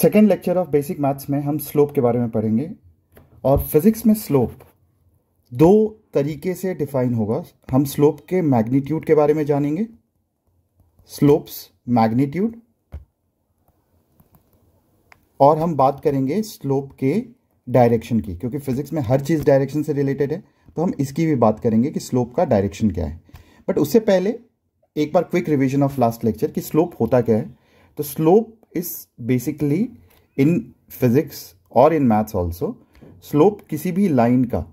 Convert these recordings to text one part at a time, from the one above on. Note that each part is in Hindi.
Second lecture of basic maths में हम स्लोप के बारे में पढ़ेंगे और फिजिक्स में स्लोप दो तरीके से डिफाइन होगा हम स्लोप के मैग्नीट्यूड के बारे में जानेंगे स्लोप्स मैग्नीट्यूड और हम बात करेंगे स्लोप के डायरेक्शन की क्योंकि फिजिक्स में हर चीज़ डायरेक्शन से रिलेटेड है तो हम इसकी भी बात करेंगे कि स्लोप का डायरेक्शन क्या है बट उससे पहले एक बार quick revision of last lecture कि स्लोप होता क्या है तो slope is basically in physics और इन मैथ्स ऑल्सो स्लोप किसी भी लाइन का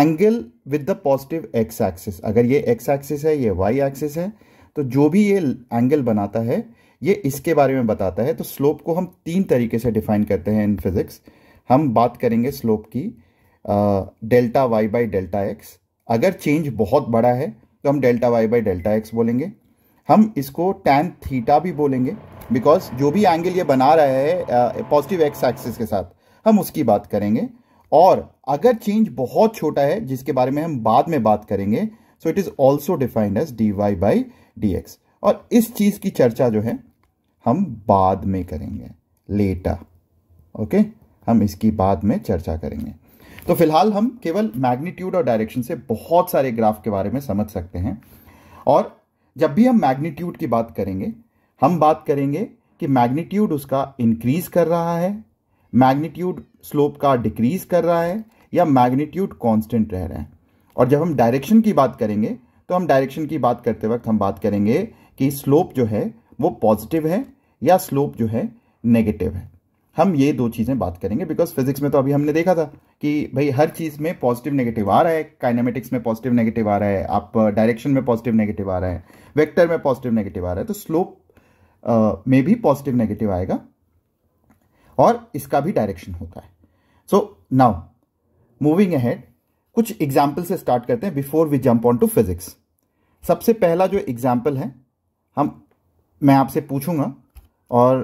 angle with the positive x axis अगर ये एक्स एक्सिस है ये वाई एक्सिस है तो जो भी ये एंगल बनाता है ये इसके बारे में बताता है तो स्लोप को हम तीन तरीके से डिफाइन करते हैं इन फिज़िक्स हम बात करेंगे स्लोप की delta y by delta x अगर चेंज बहुत बड़ा है तो हम delta y by delta x बोलेंगे हम इसको टैन थीटा भी बोलेंगे बिकॉज जो भी एंगल ये बना रहा है पॉजिटिव एक्स एक्सिस के साथ हम उसकी बात करेंगे और अगर चेंज बहुत छोटा है जिसके बारे में हम बाद में बात करेंगे so it is also defined as d y by d x और इस चीज़ की चर्चा जो है हम बाद में करेंगे लेटा ओके हम इसकी बाद में चर्चा करेंगे तो फिलहाल हम केवल मैग्नीट्यूड और डायरेक्शन से बहुत सारे ग्राफ के बारे में समझ सकते हैं और जब भी हम मैग्नीट्यूड की बात करेंगे हम बात करेंगे कि मैग्नीट्यूड उसका इंक्रीज कर रहा है मैग्नीट्यूड स्लोप का डिक्रीज कर रहा है या मैग्नीट्यूड कांस्टेंट रह रहे हैं और जब हम डायरेक्शन की बात करेंगे तो हम डायरेक्शन की बात करते वक्त हम बात करेंगे कि स्लोप जो है वो पॉजिटिव है या स्लोप जो है नेगेटिव है हम ये दो चीज़ें बात करेंगे बिकॉज फिजिक्स में तो अभी हमने देखा था कि भाई हर चीज़ में पॉजिटिव नेगेटिव आ रहा है काइनेमेटिक्स में पॉजिटिव नेगेटिव आ रहा है आप डायरेक्शन में पॉजिटिव नेगेटिव आ रहा है वेक्टर में पॉजिटिव नेगेटिव आ रहा है तो स्लोप में भी पॉजिटिव नेगेटिव आएगा और इसका भी डायरेक्शन होता है सो नाउ मूविंग अहेड कुछ एग्जाम्पल से स्टार्ट करते हैं before we jump on to physics सबसे पहला जो एग्जाम्पल है हम मैं आपसे पूछूंगा और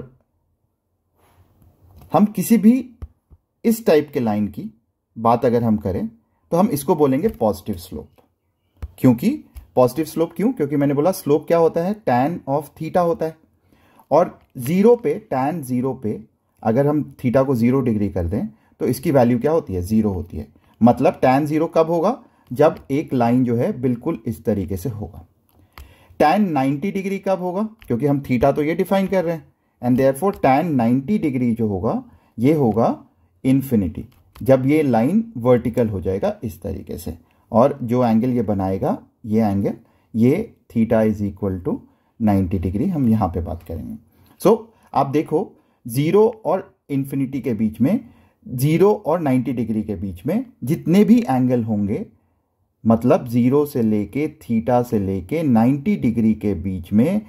हम किसी भी इस टाइप के लाइन की बात अगर हम करें तो हम इसको बोलेंगे पॉजिटिव स्लोप क्योंकि पॉजिटिव स्लोप क्यों क्योंकि मैंने बोला स्लोप क्या होता है टैन ऑफ थीटा होता है और ज़ीरो पे टैन ज़ीरो पे अगर हम थीटा को ज़ीरो डिग्री कर दें तो इसकी वैल्यू क्या होती है ज़ीरो होती है मतलब टैन ज़ीरो कब होगा जब एक लाइन जो है बिल्कुल इस तरीके से होगा टैन 90 डिग्री कब होगा क्योंकि हम थीटा तो ये डिफाइन कर रहे हैं and therefore tan ninety degree जो होगा ये होगा इन्फिनिटी जब ये लाइन वर्टिकल हो जाएगा इस तरीके से और जो एंगल ये बनाएगा ये एंगल ये theta is equal to 90 degree हम यहाँ पे बात करेंगे सो so, आप देखो ज़ीरो और इन्फिनिटी के बीच में ज़ीरो और 90 डिग्री के बीच में जितने भी एंगल होंगे मतलब ज़ीरो से लेके थीटा से लेके 90 डिग्री के बीच में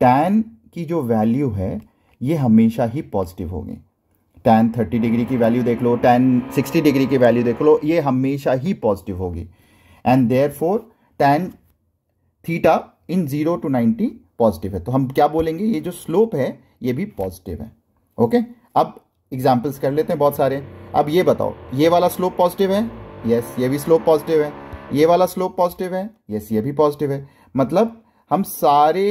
टैन की जो वैल्यू है ये हमेशा ही पॉजिटिव होगी टैन 30 डिग्री की वैल्यू देख लो टैन 60 डिग्री की वैल्यू देख लो ये हमेशा ही पॉजिटिव होगी and therefore tan theta in zero to ninety positive है तो हम क्या बोलेंगे ये जो स्लोप है ये भी पॉजिटिव है ओके अब एग्जाम्पल्स कर लेते हैं बहुत सारे अब ये बताओ ये वाला स्लोप पॉजिटिव है यस ये भी स्लोप पॉजिटिव है ये वाला स्लोप पॉजिटिव है यस ये भी पॉजिटिव है मतलब हम सारे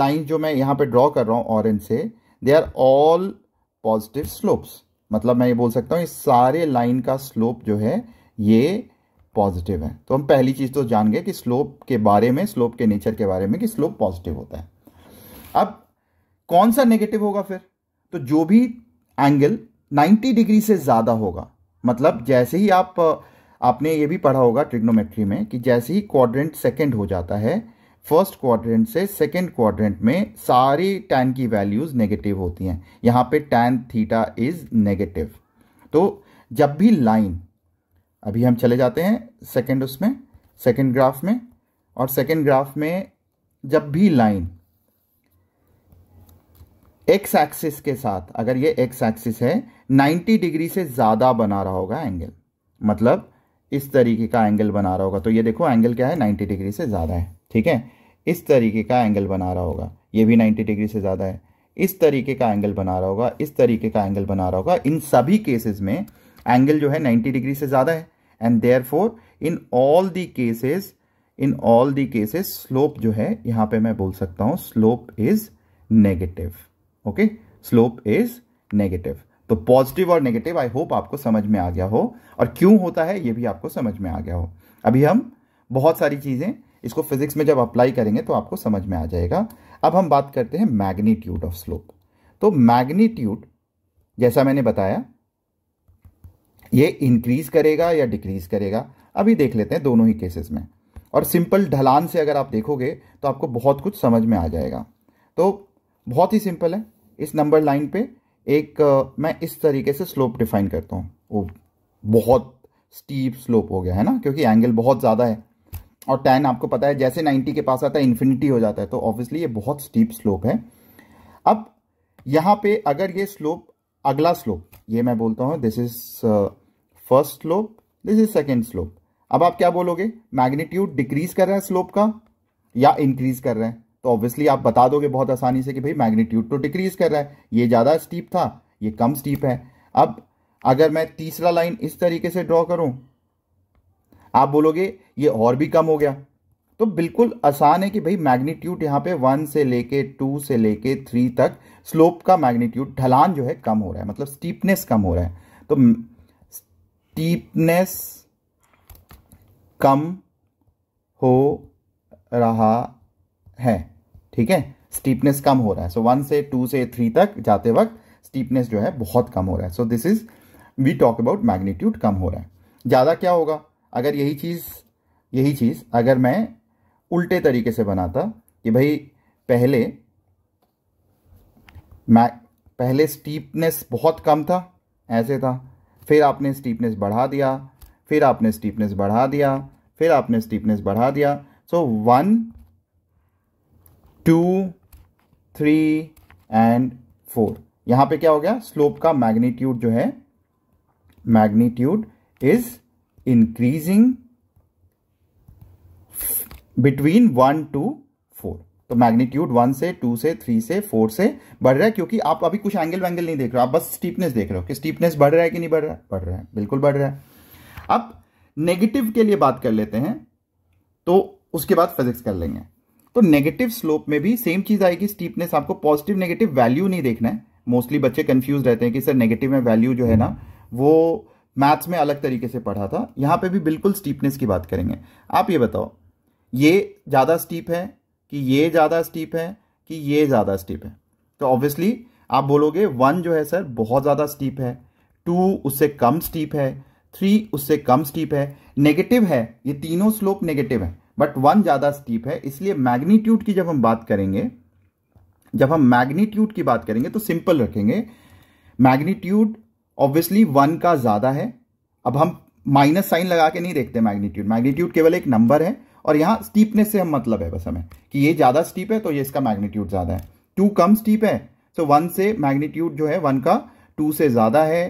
लाइन जो मैं यहाँ पे ड्रॉ कर रहा हूँ ऑरेंज से they are all positive slopes मतलब मैं ये बोल सकता हूँ इस सारे लाइन का स्लोप जो है ये पॉजिटिव है तो हम पहली चीज़ तो जान गए कि स्लोप के बारे में स्लोप के नेचर के बारे में कि स्लोप पॉजिटिव होता है अब कौन सा नेगेटिव होगा फिर तो जो भी एंगल 90 डिग्री से ज़्यादा होगा मतलब जैसे ही आप आपने ये भी पढ़ा होगा ट्रिग्नोमेट्री में कि जैसे ही क्वाड्रेंट सेकेंड हो जाता है फर्स्ट क्वाड्रेंट से सेकेंड क्वाड्रेंट में सारी टैन की वैल्यूज़ नेगेटिव होती हैं यहां पे टैन थीटा इज़ नेगेटिव तो जब भी लाइन अभी हम चले जाते हैं सेकेंड उसमें सेकेंड ग्राफ में और सेकेंड ग्राफ में जब भी लाइन एक्स एक्सिस के साथ अगर ये एक्स एक्सिस है 90 डिग्री से ज़्यादा बना रहा होगा एंगल मतलब इस तरीके का एंगल बना रहा होगा तो ये देखो एंगल क्या है 90 डिग्री से ज़्यादा है ठीक है इस तरीके का एंगल बना रहा होगा ये भी 90 डिग्री से ज़्यादा है इस तरीके का एंगल बना रहा होगा इस तरीके का एंगल बना रहा होगा इन सभी केसेस में एंगल जो है 90 डिग्री से ज़्यादा है and therefore in all the cases in all the cases slope जो है यहां पे मैं बोल सकता हूं slope is negative okay slope is negative तो पॉजिटिव और नेगेटिव आई होप आपको समझ में आ गया हो और क्यों होता है ये भी आपको समझ में आ गया हो अभी हम बहुत सारी चीज़ें इसको फिजिक्स में जब अप्लाई करेंगे तो आपको समझ में आ जाएगा अब हम बात करते हैं मैग्नीट्यूड ऑफ स्लोप तो मैग्नीट्यूड जैसा मैंने बताया ये इंक्रीज करेगा या डिक्रीज करेगा अभी देख लेते हैं दोनों ही केसेस में और सिंपल ढलान से अगर आप देखोगे तो आपको बहुत कुछ समझ में आ जाएगा तो बहुत ही सिंपल है इस नंबर लाइन पे एक मैं इस तरीके से स्लोप डिफाइन करता हूँ वो बहुत स्टीप स्लोप हो गया है ना क्योंकि एंगल बहुत ज़्यादा है और टेन आपको पता है जैसे नाइन्टी के पास आता है इन्फिनिटी हो जाता है तो ऑब्वियसली ये बहुत स्टीप स्लोप है अब यहाँ पे अगर ये स्लोप अगला स्लोप ये मैं बोलता हूँ this is first slope this is second slope अब आप क्या बोलोगे मैग्नीट्यूड डिक्रीज कर रहे हैं स्लोप का या इंक्रीज कर रहे हैं तो ऑब्वियसली आप बता दोगे बहुत आसानी से कि भाई मैग्नीट्यूड तो डिक्रीज कर रहा है ये ज़्यादा स्टीप था ये कम स्टीप है अब अगर मैं तीसरा लाइन इस तरीके से ड्रॉ करूं आप बोलोगे ये और भी कम हो गया तो बिल्कुल आसान है कि भाई मैग्नीट्यूड यहां पे वन से लेके टू से लेके थ्री तक स्लोप का मैग्नीट्यूड ढलान जो है कम हो रहा है मतलब स्टीपनेस कम हो रहा है तो स्टीपनेस कम हो रहा है ठीक है स्टीपनेस कम हो रहा है सो so, वन से टू से थ्री तक जाते वक्त स्टीपनेस जो है बहुत कम हो रहा है so this is we talk about magnitude कम हो रहा है ज़्यादा क्या होगा अगर यही चीज़ यही चीज़ अगर मैं उल्टे तरीके से बनाता कि भाई पहले मैं पहले स्टीपनेस बहुत कम था ऐसे था फिर आपने स्टीपनेस बढ़ा दिया फिर आपने स्टीपनेस बढ़ा दिया फिर आपने स्टीपनेस बढ़ा दिया so one two three and four यहां पे क्या हो गया स्लोप का मैग्नीट्यूड जो है magnitude is increasing between one two तो मैग्नीट्यूड वन से टू से थ्री से फोर से बढ़ रहा है क्योंकि आप अभी कुछ एंगल वैंगल नहीं देख रहे हो आप बस स्टीपनेस देख रहे हो कि स्टीपनेस बढ़ रहा है कि नहीं बढ़ रहा है बढ़ रहा है बिल्कुल बढ़ रहा है अब नेगेटिव के लिए बात कर लेते हैं तो उसके बाद फिजिक्स कर लेंगे तो नेगेटिव स्लोप में भी सेम चीज आएगी स्टीपनेस आपको पॉजिटिव नेगेटिव वैल्यू नहीं देखना है मोस्टली बच्चे कंफ्यूज रहते हैं कि सर नेगेटिव में वैल्यू जो है ना वो मैथ्स में अलग तरीके से पढ़ा था यहां पे भी बिल्कुल स्टीपनेस की बात करेंगे आप ये बताओ ये ज़्यादा स्टीप है कि ये ज़्यादा स्टीप है कि ये ज़्यादा स्टीप है तो ऑब्वियसली आप बोलोगे वन जो है सर बहुत ज़्यादा स्टीप है टू उससे कम स्टीप है थ्री उससे कम स्टीप है नेगेटिव है ये तीनों स्लोप नेगेटिव है बट वन ज़्यादा स्टीप है इसलिए मैग्नीट्यूड की जब हम बात करेंगे जब हम मैग्नीट्यूड की बात करेंगे तो सिंपल रखेंगे मैग्नीट्यूड ऑब्वियसली वन का ज़्यादा है अब हम माइनस साइन लगा के नहीं देखते मैग्नीट्यूड मैग्नीट्यूड केवल एक नंबर है और यहां स्टीपनेस से हम मतलब है बस हमें कि ये ज़्यादा स्टीप है तो ये इसका मैग्नीट्यूड ज़्यादा है टू कम स्टीप है तो वन से मैग्नीट्यूड जो है वन का टू से ज़्यादा है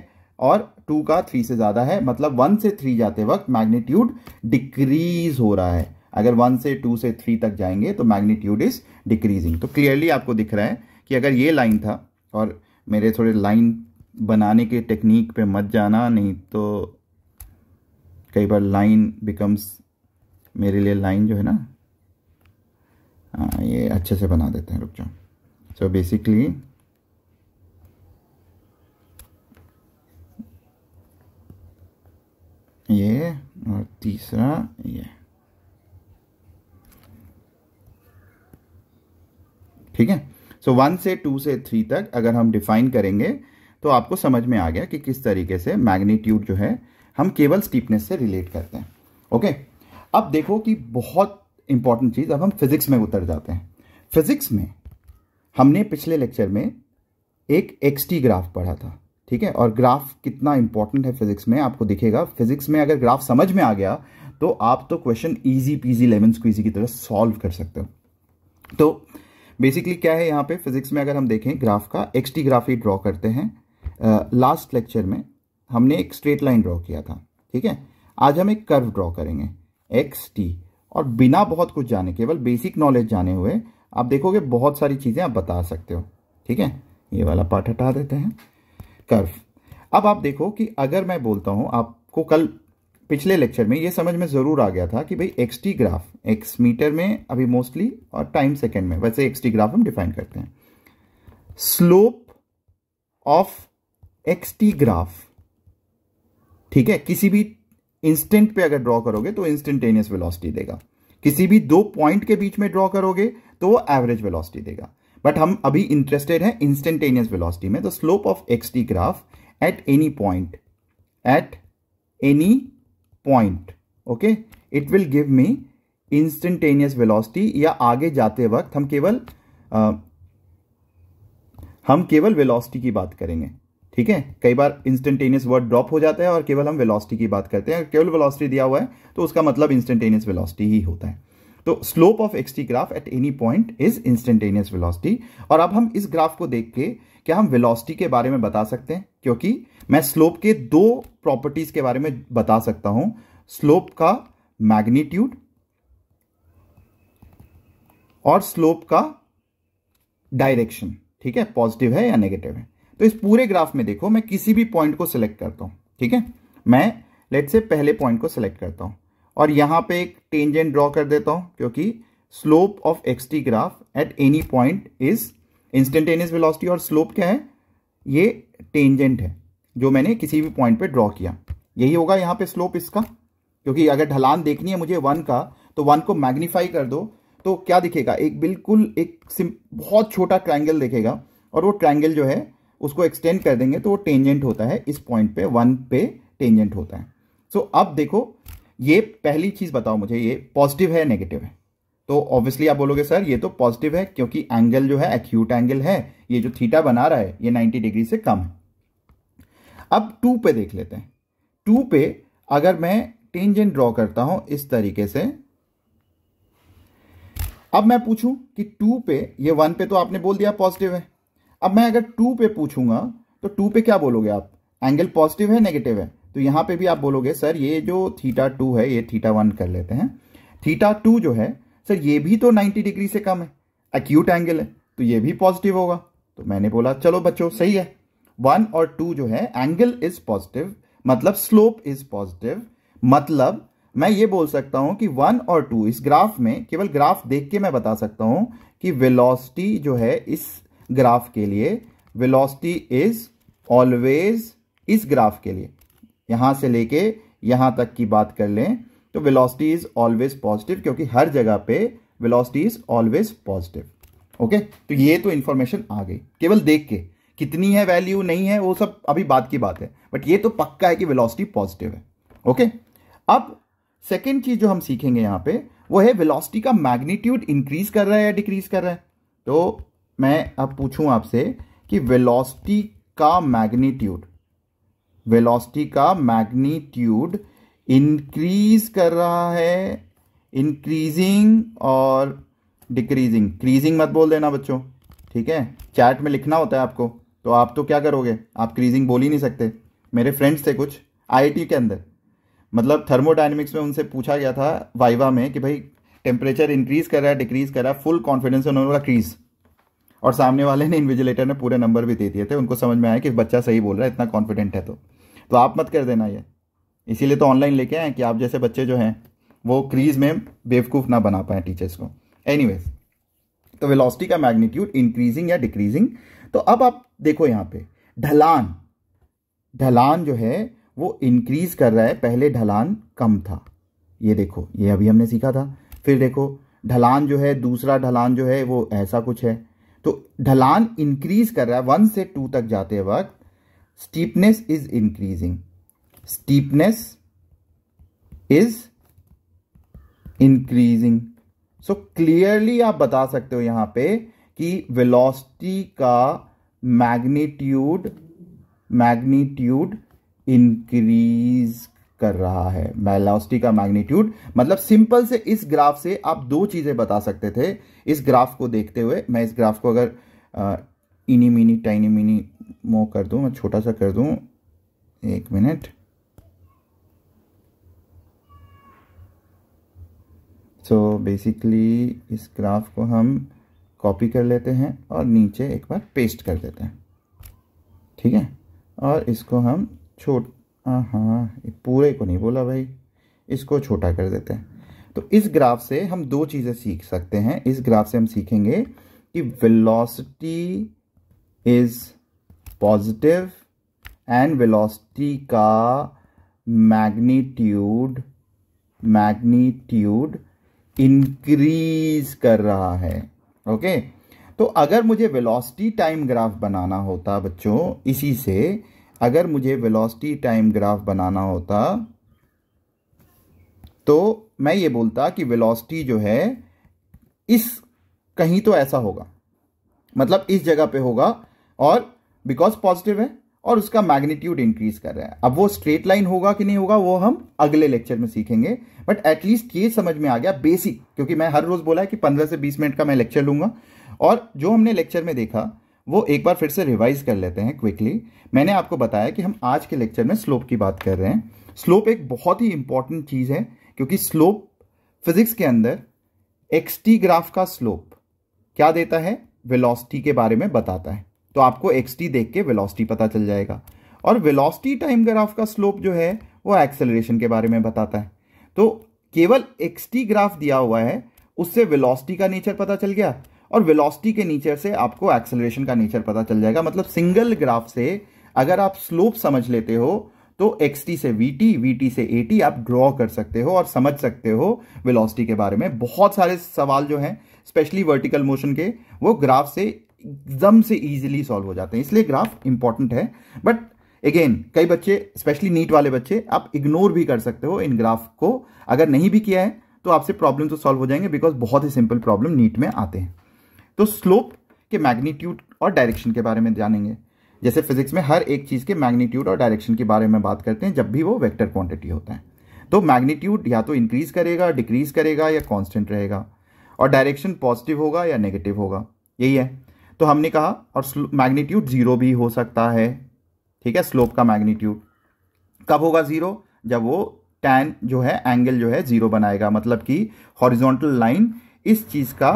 और टू का थ्री से ज़्यादा है मतलब वन से थ्री जाते वक्त मैग्नीट्यूड डिक्रीज हो रहा है अगर वन से टू से थ्री तक जाएंगे तो मैग्नीट्यूड इज डिक्रीजिंग तो क्लियरली आपको दिख रहा है कि अगर ये लाइन था और मेरे थोड़े लाइन बनाने के टेक्निक पे मत जाना नहीं तो कई बार लाइन बिकम्स मेरे लिए लाइन जो है ना हाँ ये अच्छे से बना देते हैं रुक जाओ सो बेसिकली ये और तीसरा ये ठीक है सो वन से टू से थ्री तक अगर हम डिफाइन करेंगे तो आपको समझ में आ गया कि किस तरीके से मैग्नीट्यूड जो है हम केवल स्टीपनेस से रिलेट करते हैं ओके okay? अब देखो कि बहुत इंपॉर्टेंट चीज़ अब हम फिजिक्स में उतर जाते हैं फिजिक्स में हमने पिछले लेक्चर में एक एक्सटी ग्राफ पढ़ा था ठीक है और ग्राफ कितना इंपॉर्टेंट है फिजिक्स में आपको दिखेगा फिजिक्स में अगर ग्राफ समझ में आ गया तो आप तो question easy peasy lemon squeezy की तरह सॉल्व कर सकते हो तो बेसिकली क्या है यहाँ पे फिजिक्स में अगर हम देखें ग्राफ का एक्सटी ग्राफ ही ड्रॉ करते हैं लास्ट लेक्चर में हमने एक स्ट्रेट लाइन ड्रॉ किया था ठीक है आज हम एक कर्व ड्रॉ करेंगे एक्स टी और बिना बहुत कुछ जाने केवल बेसिक नॉलेज जाने हुए आप देखोगे बहुत सारी चीज़ें आप बता सकते हो ठीक है ये वाला पार्ट हटा देते हैं कर्फ अब आप देखो कि अगर मैं बोलता हूं आपको कल पिछले लेक्चर में ये समझ में ज़रूर आ गया था कि भाई x t graph x metre में अभी मोस्टली और टाइम सेकेंड में वैसे एक्स टी ग्राफ हम डिफाइन करते हैं slope of x t graph ठीक है किसी भी इंस्टेंट पे अगर ड्रॉ करोगे तो इंस्टेंटेनियस वेलोसिटी देगा किसी भी दो पॉइंट के बीच में ड्रॉ करोगे तो वो एवरेज वेलोसिटी देगा बट हम अभी इंटरेस्टेड हैं इंस्टेंटेनियस वेलोसिटी में तो slope of x t graph at any point at any point okay it will give me instantaneous velocity या आगे जाते वक्त हम केवल आ, हम केवल वेलोसिटी की बात करेंगे ठीक है कई बार इंस्टेंटेनियस वर्ड ड्रॉप हो जाता है और केवल हम वेलोसिटी की बात करते हैं केवल वेलोसिटी दिया हुआ है तो उसका मतलब इंस्टेंटेनियस वेलोसिटी ही होता है तो slope of x t graph at any point is instantaneous velocity और अब हम इस ग्राफ को देख के क्या हम वेलोसिटी के बारे में बता सकते हैं क्योंकि मैं स्लोप के दो प्रॉपर्टीज के बारे में बता सकता हूं स्लोप का मैग्नीट्यूड और स्लोप का डायरेक्शन ठीक है पॉजिटिव है या नेगेटिव है तो इस पूरे ग्राफ में देखो मैं किसी भी पॉइंट को सिलेक्ट करता हूँ ठीक है मैं लेट से पहले पॉइंट को सिलेक्ट करता हूँ और यहां पे एक टेंजेंट ड्रॉ कर देता हूँ क्योंकि slope of x t graph at any point is instantaneous velocity और स्लोप क्या है ये टेंजेंट है जो मैंने किसी भी पॉइंट पे ड्रॉ किया यही होगा यहाँ पे स्लोप इसका क्योंकि अगर ढलान देखनी है मुझे वन का तो वन को मैग्नीफाई कर दो तो क्या दिखेगा एक बिल्कुल एक बहुत छोटा ट्रायंगल दिखेगा और वो ट्रायंगल जो है उसको एक्सटेंड कर देंगे तो वो टेंजेंट होता है इस पॉइंट पे वन पे टेंजेंट होता है सो so, अब देखो ये पहली चीज़ बताओ मुझे ये पॉजिटिव है नेगेटिव है तो ऑब्वियसली आप बोलोगे सर ये तो पॉजिटिव है क्योंकि एंगल जो है एक्यूट एंगल है ये जो थीटा बना रहा है ये 90 डिग्री से कम है अब टू पे देख लेते हैं टू पे अगर मैं टेंजेंट ड्रॉ करता हूं इस तरीके से अब मैं पूछूं कि टू पे ये वन पे तो आपने बोल दिया पॉजिटिव है अब मैं अगर टू पे पूछूंगा तो टू पे क्या बोलोगे आप एंगल पॉजिटिव है नेगेटिव है तो यहां पे भी आप बोलोगे सर ये जो थीटा टू है ये थीटा वन कर लेते हैं थीटा टू जो है सर ये भी तो 90 डिग्री से कम है एक्यूट एंगल है तो ये भी पॉजिटिव होगा तो मैंने बोला चलो बच्चों सही है वन और टू जो है एंगल इज पॉजिटिव मतलब स्लोप इज पॉजिटिव मतलब मैं ये बोल सकता हूं कि वन और टू इस ग्राफ में केवल ग्राफ देख के मैं बता सकता हूं कि वेलोसिटी जो है इस ग्राफ के लिए वेलोसिटी इज ऑलवेज इस ग्राफ के लिए यहां से लेके यहां तक की बात कर लें तो वेलोसिटी इज ऑलवेज पॉजिटिव क्योंकि हर जगह पे velocity is always positive okay तो ये तो इंफॉर्मेशन आ गई केवल देख के कितनी है वैल्यू नहीं है वो सब अभी बात की बात है बट ये तो पक्का है कि वेलोसिटी पॉजिटिव है ओके अब सेकेंड चीज जो हम सीखेंगे यहां पे वो है वेलोसिटी का मैग्नीट्यूड इंक्रीज कर रहा है या डिक्रीज कर रहा है तो मैं अब पूछूं आपसे कि वेलोसिटी का मैग्नीट्यूड वेलोसिटी का मैग्नीट्यूड इंक्रीज कर रहा है इंक्रीजिंग और डिक्रीजिंग क्रीजिंग मत बोल देना बच्चों ठीक है चैट में लिखना होता है आपको तो आप तो क्या करोगे आप क्रीजिंग बोल ही नहीं सकते मेरे फ्रेंड्स थे कुछ आई के अंदर मतलब थर्मोडाइनमिक्स में उनसे पूछा गया था वाइवा में कि भाई टेम्परेचर इंक्रीज कर रहा है डिक्रीज कर रहा है फुल कॉन्फिडेंस उन्होंने क्रीज और सामने वाले ने इन्विजिलेटर ने पूरे नंबर भी दे दिए थे उनको समझ में आया कि बच्चा सही बोल रहा है इतना कॉन्फिडेंट है तो तो आप मत कर देना ये इसीलिए तो ऑनलाइन लेके आए कि आप जैसे बच्चे जो हैं वो क्रीज में बेवकूफ़ ना बना पाए टीचर्स को एनी तो वेलॉसिटी का मैग्नीट्यूड इंक्रीजिंग या डिक्रीजिंग तो अब आप देखो यहां पे ढलान ढलान जो है वो इंक्रीज कर रहा है पहले ढलान कम था ये देखो ये अभी हमने सीखा था फिर देखो ढलान जो है दूसरा ढलान जो है वो ऐसा कुछ है तो ढलान इंक्रीज कर रहा है वन से टू तक जाते वक्त steepness is increasing steepness is increasing so clearly आप बता सकते हो यहां पे कि वेलोसिटी का मैग्नीट्यूड मैग्नीट्यूड इंक्रीज कर रहा है वेलोसिटी का मैग्नीट्यूड मतलब सिंपल से इस ग्राफ से आप दो चीज़ें बता सकते थे इस ग्राफ को देखते हुए मैं इस ग्राफ को अगर इनी मिनी टाइनी मिनी मो कर दूं मैं छोटा सा कर दूं एक मिनट सो so बेसिकली इस ग्राफ को हम कॉपी कर लेते हैं और नीचे एक बार पेस्ट कर देते हैं ठीक है और इसको हम छोट हाँ हाँ पूरे को नहीं बोला भाई इसको छोटा कर देते हैं तो इस ग्राफ से हम दो चीज़ें सीख सकते हैं इस ग्राफ से हम सीखेंगे कि velocity is positive and velocity का मैग्नीट्यूड मैग्नीट्यूड इंक्रीज कर रहा है ओके तो अगर मुझे वेलोसिटी टाइम ग्राफ बनाना होता बच्चों इसी से अगर मुझे वेलोसिटी टाइम ग्राफ बनाना होता तो मैं ये बोलता कि वेलोसिटी जो है इस कहीं तो ऐसा होगा मतलब इस जगह पे होगा और बिकॉज पॉजिटिव है और उसका मैग्नीट्यूड इंक्रीज कर रहा है अब वो स्ट्रेट लाइन होगा कि नहीं होगा वो हम अगले लेक्चर में सीखेंगे बट एटलीस्ट ये समझ में आ गया बेसिक क्योंकि मैं हर रोज बोला है कि 15 से 20 मिनट का मैं लेक्चर लूंगा और जो हमने लेक्चर में देखा वो एक बार फिर से रिवाइज कर लेते हैं क्विकली मैंने आपको बताया कि हम आज के लेक्चर में स्लोप की बात कर रहे हैं स्लोप एक बहुत ही इंपॉर्टेंट चीज़ है क्योंकि स्लोप फिजिक्स के अंदर एक्सटी ग्राफ का स्लोप क्या देता है वेलोसिटी के बारे में बताता है तो आपको एक्सटी देख के वेलोसिटी पता चल जाएगा और वेलोसिटी टाइम ग्राफ का स्लोप जो है वो एक्सेलरेशन के बारे में बताता है तो केवल एक्सटी ग्राफ दिया हुआ है उससे वेलोसिटी का नेचर पता चल गया और वेलोसिटी के नेचर से आपको एक्सेलरेशन का नेचर पता चल जाएगा मतलब सिंगल ग्राफ से अगर आप स्लोप समझ लेते हो तो एक्स से वी टी वी टी से ए टी आप ड्रॉ कर सकते हो और समझ सकते हो वेलोसिटी के बारे में बहुत सारे सवाल जो हैं स्पेशली वर्टिकल मोशन के वो ग्राफ से एकदम से ईजिली सॉल्व हो जाते हैं इसलिए ग्राफ इंपॉर्टेंट है बट अगेन कई बच्चे स्पेशली नीट वाले बच्चे आप इग्नोर भी कर सकते हो इन ग्राफ को अगर नहीं भी किया है तो आपसे प्रॉब्लम तो सॉल्व हो जाएंगे बिकॉज बहुत ही सिंपल प्रॉब्लम नीट में आते हैं तो स्लोप के मैग्नीट्यूड और डायरेक्शन के बारे में जानेंगे जैसे फिजिक्स में हर एक चीज़ के मैग्नीट्यूड और डायरेक्शन के बारे में बात करते हैं जब भी वो वेक्टर क्वांटिटी होता है तो मैग्नीट्यूड या तो इंक्रीज़ करेगा डिक्रीज़ करेगा या कांस्टेंट रहेगा और डायरेक्शन पॉजिटिव होगा या नेगेटिव होगा यही है तो हमने कहा और मैग्नीट्यूड ज़ीरो भी हो सकता है ठीक है स्लोप का मैग्नीट्यूड कब होगा ज़ीरो जब वो टैन जो है एंगल जो है ज़ीरो बनाएगा मतलब कि हॉरिजोंटल लाइन इस चीज़ का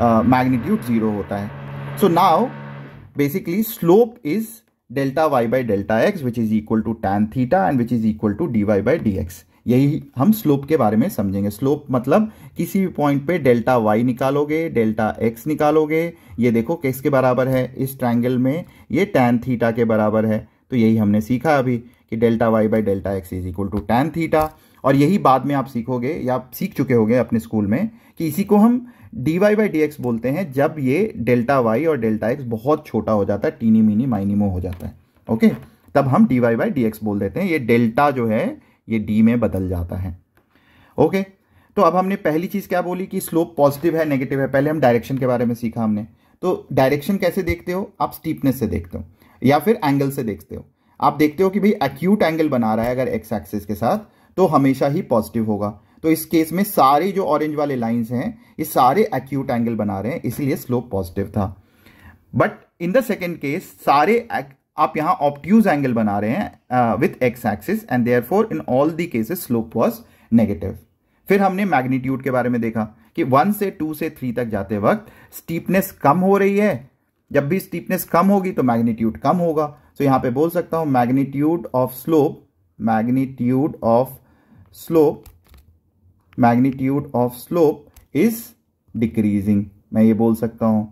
मैग्नीट्यूड ज़ीरो होता है so now is delta y by delta x which is equal to tan theta and which is equal to d y by d x यही हम स्लोप के बारे में समझेंगे स्लोप मतलब किसी भी पॉइंट पे डेल्टा वाई निकालोगे डेल्टा एक्स निकालोगे ये देखो किस के बराबर है इस ट्रायंगल में ये टैन थीटा के बराबर है तो यही हमने सीखा अभी कि delta y by delta x is equal to tan theta और यही बाद में आप सीखोगे या आप सीख चुके होगे अपने स्कूल में कि इसी को हम d y by d x बोलते हैं जब ये डेल्टा वाई और डेल्टा एक्स बहुत छोटा हो जाता है टीनी मीनी माइनीमो हो जाता है ओके तब हम d y by d x बोल देते हैं ये डेल्टा जो है ये डी में बदल जाता है ओके तो अब हमने पहली चीज़ क्या बोली कि स्लोप पॉजिटिव है नेगेटिव है पहले हम डायरेक्शन के बारे में सीखा हमने तो डायरेक्शन कैसे देखते हो आप स्टीपनेस से देखते हो या फिर एंगल से देखते हो आप देखते हो कि भाई एक्यूट एंगल बना रहा है अगर एक्स एक्सिस के साथ तो हमेशा ही पॉजिटिव होगा तो इस केस में सारे जो ऑरेंज वाले लाइंस हैं ये सारे एक्यूट एंगल बना रहे हैं इसलिए स्लोप पॉजिटिव था but in the second case सारे आप यहां ऑप्ट्यूज एंगल बना रहे हैं with x axis and therefore in all the cases slope was negative फिर हमने मैग्नीट्यूड के बारे में देखा कि वन से टू से थ्री तक जाते वक्त स्टीपनेस कम हो रही है जब भी स्टीपनेस कम होगी तो मैग्नीट्यूड कम होगा सो तो so, यहां पे बोल सकता हूं magnitude of slope magnitude of slope magnitude of slope is decreasing मैं ये बोल सकता हूं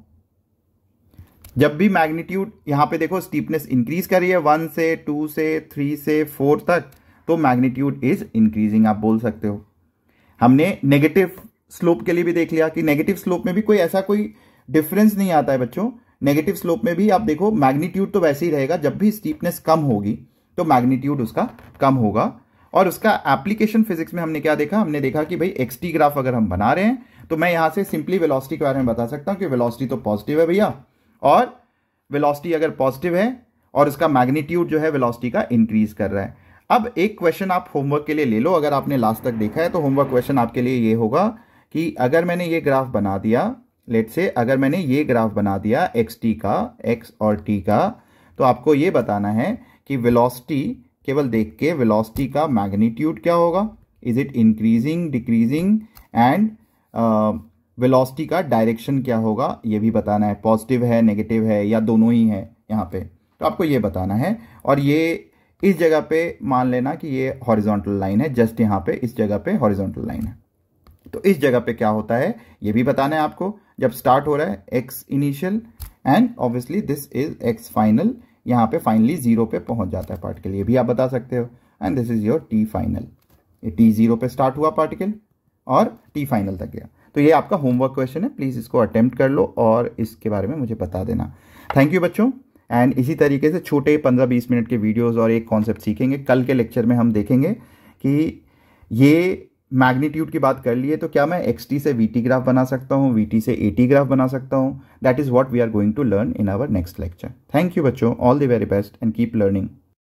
जब भी मैग्नीट्यूड यहां पे देखो स्टीपनेस इंक्रीज कर रही है वन से टू से थ्री से फोर तक तो मैग्नीट्यूड इज इंक्रीजिंग आप बोल सकते हो हमने नेगेटिव स्लोप के लिए भी देख लिया कि नेगेटिव स्लोप में भी कोई ऐसा कोई डिफरेंस नहीं आता है बच्चों नेगेटिव स्लोप में भी आप देखो मैग्नीट्यूड तो वैसे ही रहेगा जब भी स्टीपनेस कम होगी तो मैग्नीट्यूड उसका कम होगा और उसका एप्लीकेशन फिजिक्स में हमने क्या देखा हमने देखा कि भाई एक्सटी ग्राफ अगर हम बना रहे हैं तो मैं यहां से सिंपली वेलोसिटी के बारे में बता सकता हूं कि वेलोसिटी तो पॉजिटिव है भैया और वेलोसिटी अगर पॉजिटिव है और उसका मैग्नीट्यूड जो है वेलोसिटी का इंक्रीज कर रहा है अब एक क्वेश्चन आप होमवर्क के लिए ले लो अगर आपने लास्ट तक देखा है तो होमवर्क क्वेश्चन आपके लिए ये होगा कि अगर मैंने ये ग्राफ बना दिया लेट से अगर मैंने ये ग्राफ बना दिया एक्स टी का एक्स और टी का तो आपको ये बताना है कि वेलोसिटी केवल देख के वेलोसिटी का मैग्नीट्यूड क्या होगा is it increasing decreasing and velocity का डायरेक्शन क्या होगा ये भी बताना है पॉजिटिव है नेगेटिव है या दोनों ही है यहाँ पे तो आपको ये बताना है और ये इस जगह पे मान लेना कि ये हॉरिजॉन्टल लाइन है जस्ट यहाँ पे इस जगह पे हॉरिजॉन्टल लाइन है तो इस जगह पे क्या होता है ये भी बताना है आपको जब स्टार्ट हो रहा है x initial and obviously this is x final यहाँ पे फाइनली जीरो पे पहुंच जाता है पार्टिकल ये भी आप बता सकते हो and this is your t final ये टी जीरो पे स्टार्ट हुआ पार्टिकल और टी फाइनल तक गया तो ये आपका होमवर्क क्वेश्चन है प्लीज़ इसको अटैम्प्ट कर लो और इसके बारे में मुझे बता देना थैंक यू बच्चों एंड इसी तरीके से छोटे पंद्रह बीस मिनट के वीडियोज और एक कॉन्सेप्ट सीखेंगे कल के लेक्चर में हम देखेंगे कि ये मैग्नीट्यूड की बात कर लिए तो क्या मैं एक्स से वी टी ग्राफ बना सकता हूँ वी टी से ए टी ग्राफ बना सकता हूँ that is what we are going to learn in our next lecture thank you बच्चों all the very best and keep learning